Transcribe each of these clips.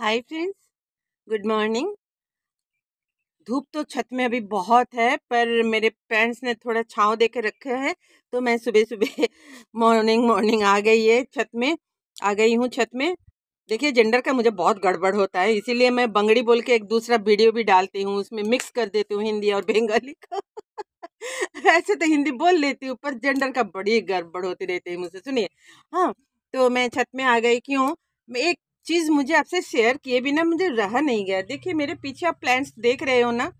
Hi friends good morning धूप तो छत में अभी बहुत है पर मेरे पेरेंट्स ने थोड़ा छाँव दे के रखे हैं तो मैं सुबह सुबह मॉर्निंग मॉर्निंग आ गई है छत में आ गई हूँ छत में देखिए जेंडर का मुझे बहुत गड़बड़ होता है इसीलिए मैं बंगड़ी बोल के एक दूसरा वीडियो भी डालती हूँ उसमें मिक्स कर देती हूँ हिंदी और बंगाली का ऐसे तो हिंदी बोल लेती हूँ पर जेंडर का बड़ी गड़बड़ होती रहती है मुझसे सुनिए हाँ तो मैं छत में आ गई क्यों एक चीज़ मुझे आपसे शेयर किए बिना मुझे रहा नहीं गया देखिए मेरे पीछे आप प्लांट्स देख रहे हो ना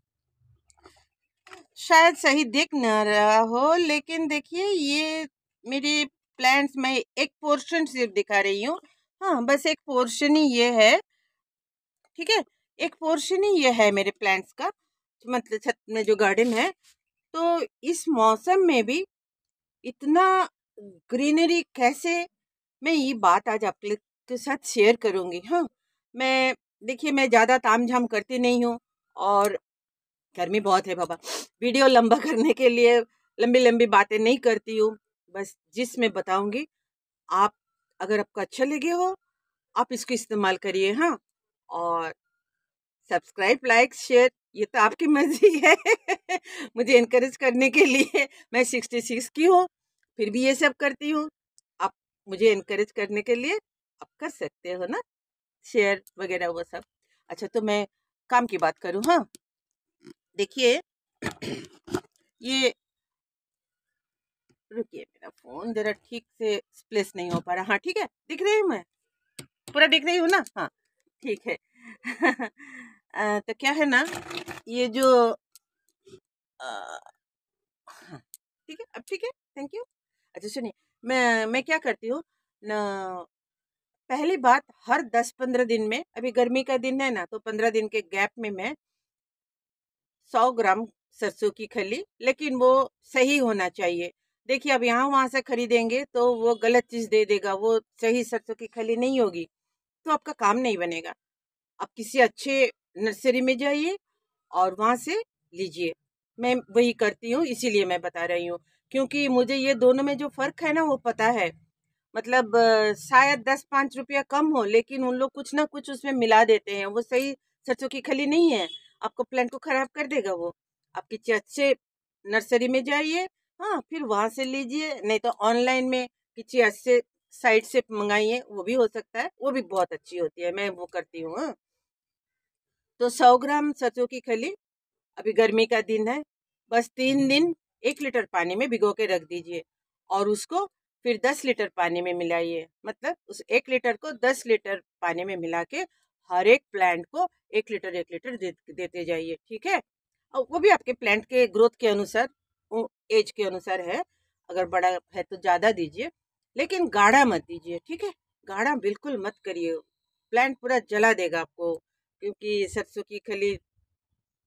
शायद सही देख ना रहा हो लेकिन देखिए ये मेरे प्लांट्स मैं एक पोर्शन सिर्फ दिखा रही हूँ हाँ बस एक पोर्शन ही ये है ठीक है एक पोर्शन ही ये है मेरे प्लांट्स का मतलब छत में जो गार्डन है तो इस मौसम में भी इतना ग्रीनरी कैसे मैं ये बात आज आप आपके साथ शेयर करूँगी हाँ मैं देखिए मैं ज़्यादा ताम झाम करती नहीं हूँ और गर्मी बहुत है बाबा वीडियो लंबा करने के लिए लंबी लंबी बातें नहीं करती हूँ बस जिस मैं बताऊँगी आप अगर आपको अच्छा लगे हो आप इसको इस्तेमाल करिए हाँ और सब्सक्राइब लाइक शेयर ये तो आपकी मर्जी है मुझे इनक्रेज करने के लिए मैं सिक्सटी सिक्स की हूँ फिर भी ये सब करती हूँ आप मुझे इनक्रेज करने के लिए आप कर सकते हो ना शेयर वगैरह वो सब अच्छा तो मैं काम की बात करूँ हाँ देखिए ये रुकिए मेरा फोन जरा ठीक से प्लेस नहीं हो पा रहा हाँ ठीक है दिख रही हूँ मैं पूरा दिख रही हूँ ना हाँ ठीक है आ, तो क्या है ना ये जो हाँ, ठीक है अब ठीक है थैंक यू अच्छा सुनिए मैं मैं क्या करती हूँ ना पहली बात हर दस पंद्रह दिन में अभी गर्मी का दिन है ना तो पंद्रह दिन के गैप में मैं सौ ग्राम सरसों की खली लेकिन वो सही होना चाहिए देखिए अब यहाँ वहाँ से खरीदेंगे तो वो गलत चीज़ दे देगा वो सही सरसों की खली नहीं होगी तो आपका काम नहीं बनेगा आप किसी अच्छे नर्सरी में जाइए और वहाँ से लीजिए मैं वही करती हूँ इसीलिए मैं बता रही हूँ क्योंकि मुझे ये दोनों में जो फ़र्क है ना वो पता है मतलब शायद दस पाँच रुपया कम हो लेकिन उन लोग कुछ ना कुछ उसमें मिला देते हैं वो सही सरसों की खली नहीं है आपको प्लान को खराब कर देगा वो किसी अच्छे नर्सरी में जाइए हाँ फिर वहाँ से लीजिए नहीं तो ऑनलाइन में किसी अच्छे साइट से मंगाइए वो भी हो सकता है वो भी बहुत अच्छी होती है मैं वो करती हूँ हाँ तो सौ ग्राम सरसों की खली अभी गर्मी का दिन है बस तीन हम्म। दिन एक लीटर पानी में भिगो के रख दीजिए और उसको फिर 10 लीटर पानी में मिलाइए मतलब उस एक लीटर को 10 लीटर पानी में मिला के हर एक प्लांट को एक लीटर एक लीटर दे, देते जाइए ठीक है और वो भी आपके प्लांट के ग्रोथ के अनुसार एज के अनुसार है अगर बड़ा है तो ज़्यादा दीजिए लेकिन गाढ़ा मत दीजिए ठीक है गाढ़ा बिल्कुल मत करिए प्लांट पूरा जला देगा आपको क्योंकि सरसों की खली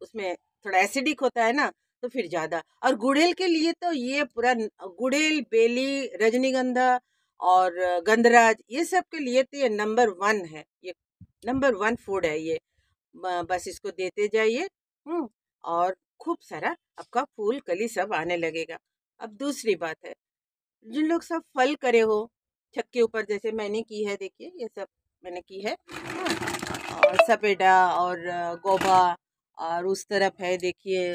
उसमें थोड़ा एसिडिक होता है ना तो फिर ज़्यादा और गुड़ेल के लिए तो ये पूरा गुड़ेल बेली रजनीगंधा और गंधराज ये सब के लिए तो ये नंबर वन है ये नंबर वन फूड है ये बस इसको देते जाइए हम्म, और खूब सारा आपका फूल कली सब आने लगेगा अब दूसरी बात है जिन लोग सब फल करे हो छत के ऊपर जैसे मैंने की है देखिए ये सब मैंने की है हाँ, और सपेटा और गोबा और उस तरफ है देखिए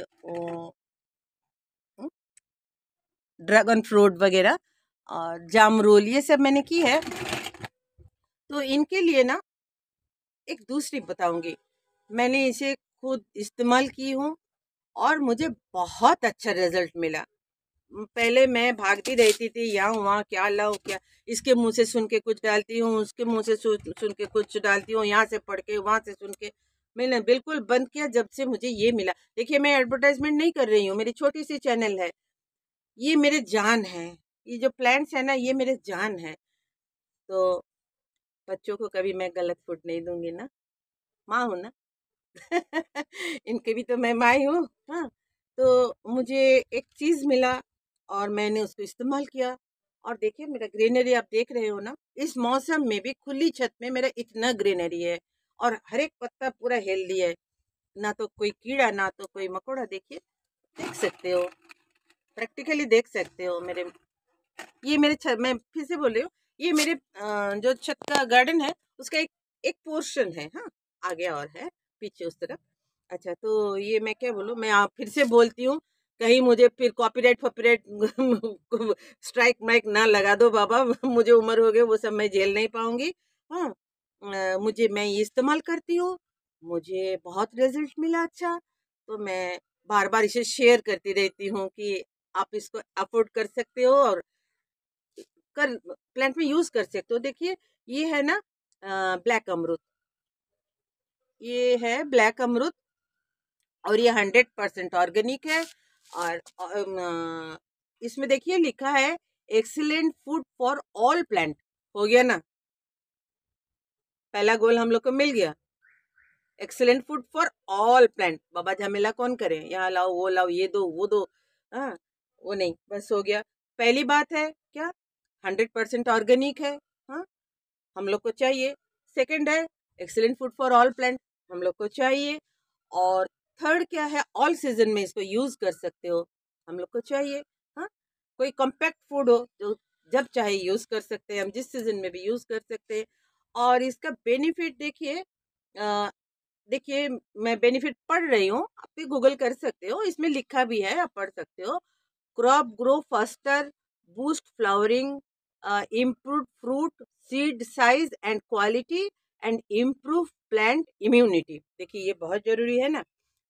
ड्रैगन फ्रूट वगैरह और जामरूल ये सब मैंने की है तो इनके लिए ना एक दूसरी बताऊंगी मैंने इसे खुद इस्तेमाल की हूँ और मुझे बहुत अच्छा रिजल्ट मिला पहले मैं भागती रहती थी यहाँ वहाँ क्या लाओ क्या इसके मुंह से सुन के कुछ डालती हूँ उसके मुंह से सुन के कुछ डालती हूँ यहाँ से पढ़ के वहाँ से सुन के मैंने बिल्कुल बंद किया जब से मुझे ये मिला देखिए मैं एडवर्टाइजमेंट नहीं कर रही हूँ मेरी छोटी सी चैनल है ये मेरे जान है ये जो प्लांट्स है ना ये मेरे जान है तो बच्चों को कभी मैं गलत फूड नहीं दूंगी ना माँ हूँ ना इनके भी तो मैं माँ हूँ हाँ तो मुझे एक चीज़ मिला और मैंने उसको इस्तेमाल किया और देखिए मेरा ग्रीनरी आप देख रहे हो ना इस मौसम में भी खुली छत में मेरा इतना ग्रीनरी है और हर एक पत्ता पूरा हेल्दी है ना तो कोई कीड़ा ना तो कोई मकोड़ा देखिए देख सकते हो प्रैक्टिकली देख सकते हो मेरे ये मेरे छत मैं फिर से बोल रही हूँ ये मेरे जो छत का गार्डन है उसका एक एक पोर्शन है हाँ आगे और है पीछे उस तरफ अच्छा तो ये मैं क्या बोलूँ मैं आप फिर से बोलती हूँ कहीं मुझे फिर कॉपीराइट फॉपीराइट स्ट्राइक माइक ना लगा दो बाबा मुझे उम्र हो गई वो सब मैं झेल नहीं पाऊंगी हाँ मुझे मैं ये इस्तेमाल करती हूँ मुझे बहुत रिजल्ट मिला अच्छा तो मैं बार बार इसे शेयर करती रहती हूँ कि आप इसको अफोर्ड कर सकते हो और कर प्लांट में यूज कर सकते हो देखिए ये है ना ब्लैक अमरुद ये है ब्लैक अमरुद और ये हंड्रेड परसेंट ऑर्गेनिक है और इसमें देखिए लिखा है excellent food for all plant हो गया ना पहला गोल हम लोग को मिल गया excellent food for all plant बाबा झमेला कौन करे यहाँ लाओ वो लाओ ये दो वो दो हाँ वो नहीं बस हो गया पहली बात है क्या हंड्रेड परसेंट ऑर्गेनिक है हाँ हम लोग को चाहिए सेकंड है excellent food for all plant हम लोग को चाहिए और थर्ड क्या है ऑल सीजन में इसको यूज़ कर सकते हो हम लोग को चाहिए हाँ कोई कॉम्पैक्ट फूड हो जो तो जब चाहे यूज़ कर सकते हैं हम जिस सीज़न में भी यूज़ कर सकते हैं और इसका बेनिफिट देखिए देखिए मैं बेनिफिट पढ़ रही हूँ आप भी गूगल कर सकते हो इसमें लिखा भी है आप पढ़ सकते हो crop grow faster boost flowering improve fruit seed size and quality and improve plant immunity देखिए ये बहुत ज़रूरी है ना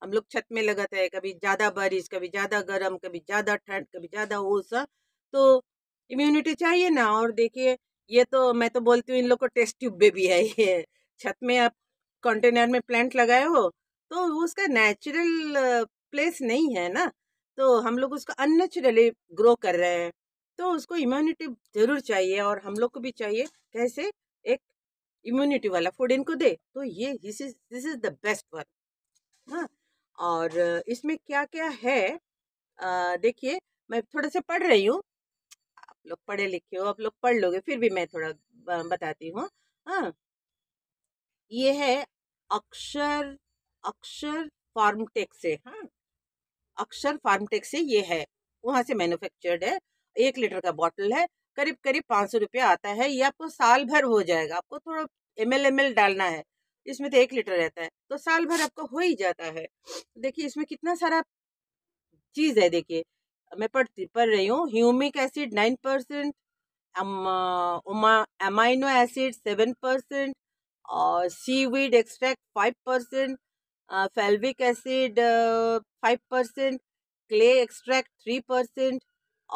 हम लोग छत में लगाते हैं कभी ज़्यादा बारिश कभी ज़्यादा गर्म कभी ज़्यादा ठंड कभी ज़्यादा ओसा तो इम्यूनिटी चाहिए ना और देखिए ये तो मैं तो बोलती हूँ इन लोग को टेस्ट ट्यूब बेबी है ये छत में आप कंटेनर में प्लांट लगाए हो तो उसका नेचुरल प्लेस uh, नहीं है ना तो हम लोग उसको अननेचुरली ग्रो कर रहे हैं तो उसको इम्यूनिटी जरूर चाहिए और हम लोग को भी चाहिए कैसे एक इम्यूनिटी वाला फूड इनको दे तो ये this is this is the best one हाँ और इसमें क्या क्या है देखिए मैं थोड़ा सा पढ़ रही हूँ आप लोग पढ़े लिखे हो आप लोग पढ़ लोगे फिर भी मैं थोड़ा बताती हूँ हाँ ये है अक्षर अक्षर टेक से हाँ अक्षर फार्मटेक से ये है वहाँ से मैन्युफैक्चर्ड है एक लीटर का बॉटल है करीब करीब पाँच सौ रुपया आता है ये आपको साल भर हो जाएगा आपको थोड़ा एम एल एम एल डालना है इसमें तो एक लीटर रहता है तो साल भर आपको हो ही जाता है देखिए इसमें कितना सारा चीज़ है देखिए मैं पढ़ती पढ़ रही हूँ humic acid nine percent amino acid seven percent और seaweed extract five percent fulvic acid five percent clay extract three percent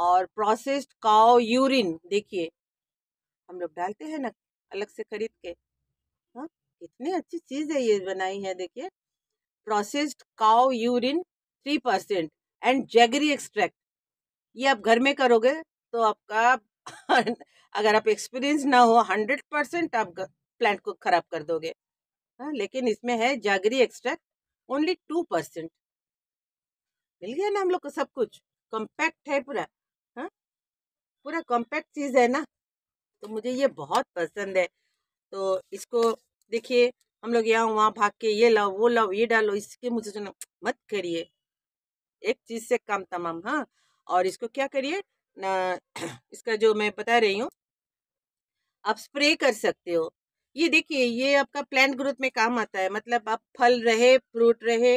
और प्रोसेस्ड काओ यूरिन देखिए हम लोग डालते हैं ना अलग से खरीद के हाँ कितनी अच्छी चीज़ है ये बनाई है देखिए processed cow urine three percent and jaggery extract ये आप घर में करोगे तो आपका अगर आप एक्सपीरियंस ना हो हंड्रेड परसेंट आप प्लांट को ख़राब कर दोगे हाँ, लेकिन इसमें है jaggery extract only two percent मिल गया ना हम लोग को सब कुछ कॉम्पैक्ट है पूरा हाँ पूरा कॉम्पैक्ट चीज़ है ना तो मुझे ये बहुत पसंद है तो इसको देखिए हम लोग यहाँ वहाँ भाग के ये लाओ वो लाओ ये डालो इसके मुझे सुनो मत करिए एक चीज़ से काम तमाम हाँ और इसको क्या करिए ना इसका जो मैं बता रही हूँ आप स्प्रे कर सकते हो ये देखिए ये आपका प्लांट ग्रोथ में काम आता है मतलब आप फल रहे फ्रूट रहे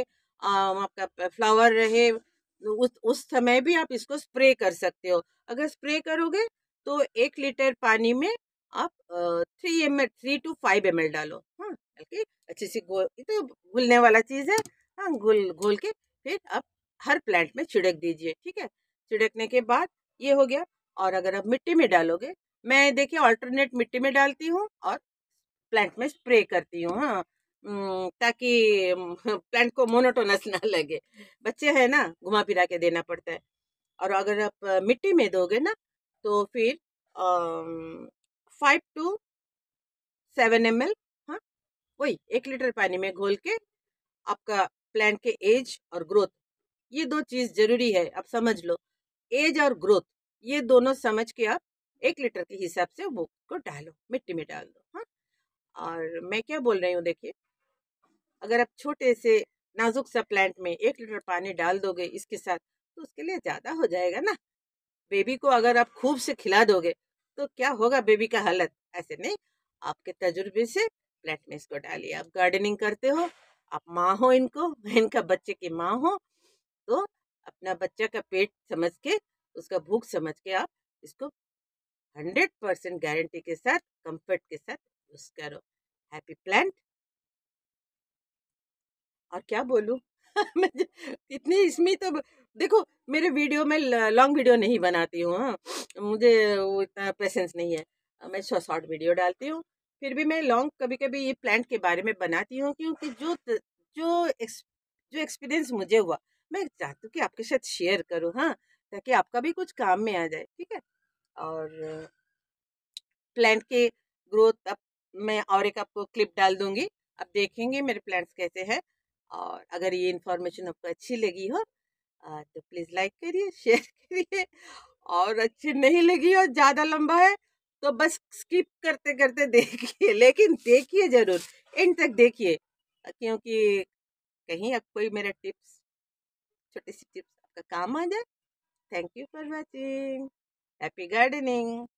आपका फ्लावर रहे उस उस समय भी आप इसको स्प्रे कर सकते हो अगर स्प्रे करोगे तो एक लीटर पानी में आप three M L three to five M L डालो हाँ बल्कि अच्छे से गोल ये तो घुलने वाला चीज़ है हाँ घुल घोल के फिर आप हर प्लांट में छिड़क दीजिए ठीक है छिड़कने के बाद ये हो गया और अगर आप मिट्टी में डालोगे मैं देखिए ऑल्टरनेट मिट्टी में डालती हूँ और प्लांट में स्प्रे करती हूँ हाँ ताकि प्लांट को मोनोटोनस ना लगे बच्चे है ना घुमा फिरा के देना पड़ता है और अगर आप मिट्टी में दोगे ना तो फिर five to seven M L हाँ वही एक लीटर पानी में घोल के आपका प्लांट के एज और ग्रोथ ये दो चीज़ जरूरी है आप समझ लो एज और ग्रोथ ये दोनों समझ के आप एक लीटर के हिसाब से वो को डालो मिट्टी में डाल दो हाँ और मैं क्या बोल रही हूँ देखिए अगर आप छोटे से नाजुक सा प्लांट में एक लीटर पानी डाल दोगे इसके साथ तो उसके लिए ज़्यादा हो जाएगा ना बेबी को अगर आप खूब से खिला दोगे तो क्या होगा बेबी का हालत ऐसे नहीं आपके तजुर्बे से प्लांट में इसको डालिए आप गार्डनिंग करते हो आप माँ हो इनको इनका बच्चे की माँ हो तो अपना बच्चा का पेट समझ के उसका भूख समझ के आप इसको हंड्रेड परसेंट गारंटी के साथ कंफर्ट के साथ करो हैप्पी प्लांट और क्या बोलू इतनी इसमें तो देखो मेरे वीडियो में लॉन्ग वीडियो नहीं बनाती हूँ हाँ मुझे इतना पेशेंस नहीं है मैं शॉर्ट वीडियो डालती हूँ फिर भी मैं लॉन्ग कभी कभी ये प्लांट के बारे में बनाती हूँ क्योंकि जो जो एक्स, जो एक्सपीरियंस मुझे हुआ मैं चाहती हूँ कि आपके साथ शेयर करूँ हाँ ताकि आपका भी कुछ काम में आ जाए ठीक है और प्लांट के ग्रोथ अब मैं और एक आपको क्लिप डाल दूंगी आप देखेंगे मेरे प्लांट्स कैसे हैं और अगर ये इन्फॉर्मेशन आपको अच्छी लगी हो तो प्लीज़ लाइक करिए शेयर करिए और अच्छी नहीं लगी हो ज़्यादा लंबा है तो बस स्किप करते करते देखिए लेकिन देखिए ज़रूर एंड तक देखिए क्योंकि कहीं अब कोई मेरा टिप्स छोटी सी टिप्स आपका काम आ जाए thank you for watching happy gardening